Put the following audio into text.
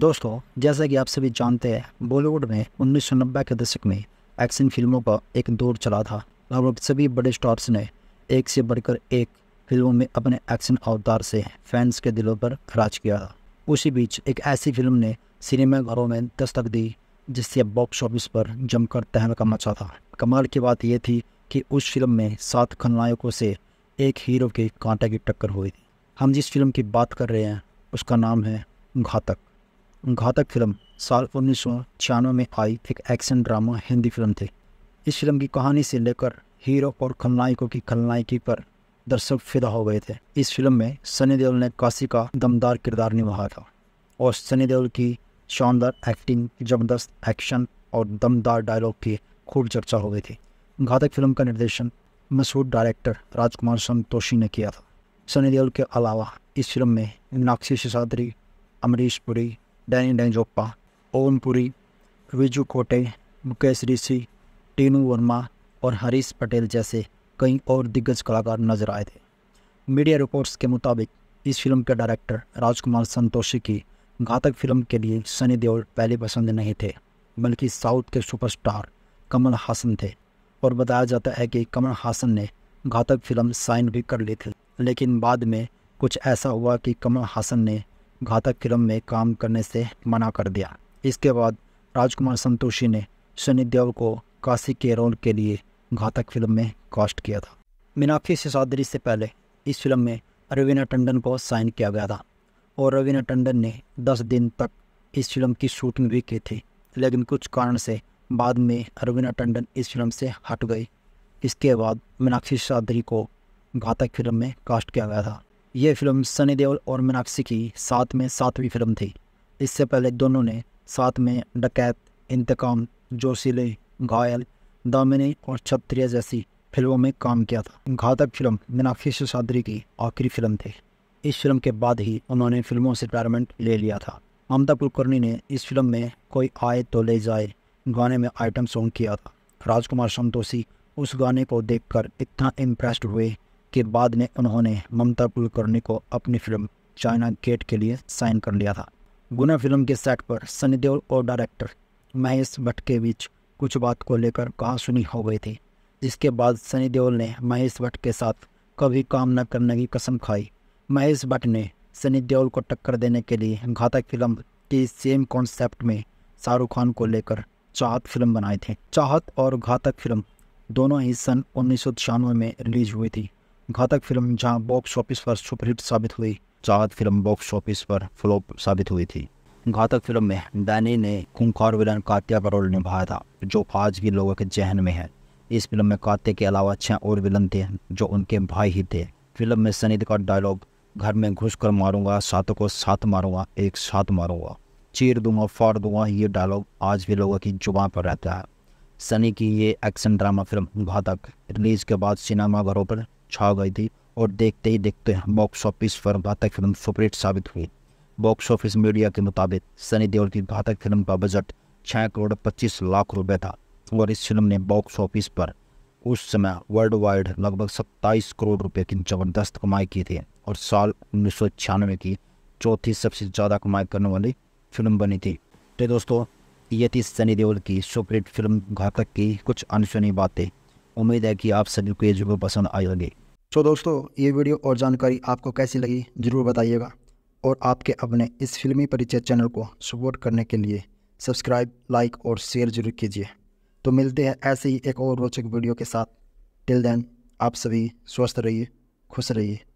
दोस्तों जैसा कि आप सभी जानते हैं बॉलीवुड में नब्बे के दशक में एक्शन फिल्मों का एक दौर चला था लगभग सभी बड़े स्टार्स ने एक से बढ़कर एक फिल्मों में अपने एक्शन अवतार से फैंस के दिलों पर राज किया था उसी बीच एक ऐसी फिल्म ने सिनेमाघरों में दस्तक दी जिससे बॉक्स ऑफिस पर जमकर तहलका मचा था कमाल की बात यह थी कि उस फिल्म में सात खलनायकों से एक हीरो के कांटे की टक्कर हुई थी हम जिस फिल्म की बात कर रहे हैं उसका नाम है घातक घातक फिल्म साल उन्नीस सौ छियानवे में आई एक एक्शन ड्रामा हिंदी फिल्म थी इस फिल्म की कहानी से लेकर हीरो और खलनायकों की खलनायकी पर दर्शक फिदा हो गए थे इस फिल्म में सनी देओल ने काशी का दमदार किरदार निभाया था और सनी देओल की शानदार एक्टिंग जबरदस्त एक्शन और दमदार डायलॉग की खूब चर्चा हो गई थी घातक फिल्म का निर्देशन मशहूर डायरेक्टर राजकुमार संतोषी ने किया था सनी देओल के अलावा इस फिल्म में नाक्षी शिशाद्री अमरीश पुरी डैनी डेंजोपा ओम पुरी विजू कोटे मुकेश ऋषि टीनू वर्मा और हरीश पटेल जैसे कई और दिग्गज कलाकार नजर आए थे मीडिया रिपोर्ट्स के मुताबिक इस फिल्म के डायरेक्टर राजकुमार संतोषी की घातक फिल्म के लिए सनी देओल पहले पसंद नहीं थे बल्कि साउथ के सुपरस्टार कमल हासन थे और बताया जाता है कि कमल हासन ने घातक फिल्म साइन भी कर ली थी लेकिन बाद में कुछ ऐसा हुआ कि कमल हासन ने घातक फिल्म में काम करने से मना कर दिया इसके बाद राजकुमार संतोषी ने सनी देओल को काशी के रोल के लिए घातक फिल्म में कास्ट किया था मीनाक्षी सिसादरी से पहले इस फिल्म में रवीना टंडन को साइन किया गया था और रवीना टंडन ने 10 दिन तक इस फिल्म की शूटिंग भी की थी लेकिन कुछ कारण से बाद में रवीना टंडन इस फिल्म से हट गई इसके बाद मीनाक्षी सिसादरी को घातक फिल्म में कास्ट किया गया था ये फिल्म सनी देओल और मीनाक्षी की साथ में सातवीं फिल्म थी इससे पहले दोनों ने साथ में डकैत इंतकाम जोशीले घायल दामिनी और क्षत्रिय जैसी फिल्मों में काम किया था घातक फिल्म मीनाक्षी शेषाद्री की आखिरी फिल्म थी इस फिल्म के बाद ही उन्होंने फिल्मों से रिटायरमेंट ले लिया था ममता कुलकर्णी ने इस फिल्म में कोई आए तो ले जाए गाने में आइटम सॉन्ग किया था राजकुमार संतोषी उस गाने को देखकर इतना इम्प्रेस्ड हुए के बाद में उन्होंने ममता कुलकर्णी को अपनी फिल्म चाइना गेट के लिए साइन कर लिया था गुना फिल्म के सेट पर सनी देओल और डायरेक्टर महेश भट्ट के बीच कुछ बात को लेकर सुनी हो गई थी जिसके बाद सनी देओल ने महेश भट्ट के साथ कभी काम न करने की कसम खाई महेश भट्ट ने सनी देओल को टक्कर देने के लिए घातक फिल्म के सेम कॉन्सेप्ट में शाहरुख खान को लेकर चाहत फिल्म बनाई थी चाहत और घातक फिल्म दोनों ही सन उन्नीस में रिलीज हुई थी घातक फिल्म जहां बॉक्स ऑफिस पर सुपरहिट साबित हुई चाहत फिल्म बॉक्स ऑफिस पर फ्लॉप साबित हुई थी घातक फिल्म में डैनी ने खूंखार विलन कात्या का रोल निभाया था जो आज भी लोगों के जहन में है इस फिल्म में कात्या के अलावा छह और विलन थे जो उनके भाई ही थे फिल्म में सनी का डायलॉग घर में घुस कर मारूंगा सातों को साथ मारूंगा एक साथ मारूंगा चीर दूंगा फाड़ दूंगा ये डायलॉग आज भी लोगों की जुबान पर रहता है सनी की ये action drama film Ghatak release के बाद सिनेमाघरों पर छा गई थी और देखते ही देखते बॉक्स ऑफिस पर घातक फिल्म सुपरहिट साबित हुई बॉक्स ऑफिस मीडिया के मुताबिक सनी देओल की घातक फिल्म का बजट छः करोड़ पच्चीस लाख रुपए था और इस फिल्म ने बॉक्स ऑफिस पर उस समय वर्ल्ड वाइड लगभग सत्ताईस करोड़ रुपए की जबरदस्त कमाई की थी और साल उन्नीस की चौथी सबसे ज़्यादा कमाई करने वाली फिल्म बनी थी तो दोस्तों ये थी सनी देओल की सुपरहिट फिल्म घातक की कुछ अनसुनी बातें उम्मीद है कि आप सभी को ये जरूर पसंद आई तो दोस्तों ये वीडियो और जानकारी आपको कैसी लगी ज़रूर बताइएगा और आपके अपने इस फिल्मी परिचय चैनल को सपोर्ट करने के लिए सब्सक्राइब लाइक और शेयर जरूर कीजिए तो मिलते हैं ऐसे ही एक और रोचक वीडियो के साथ टिल देन आप सभी स्वस्थ रहिए खुश रहिए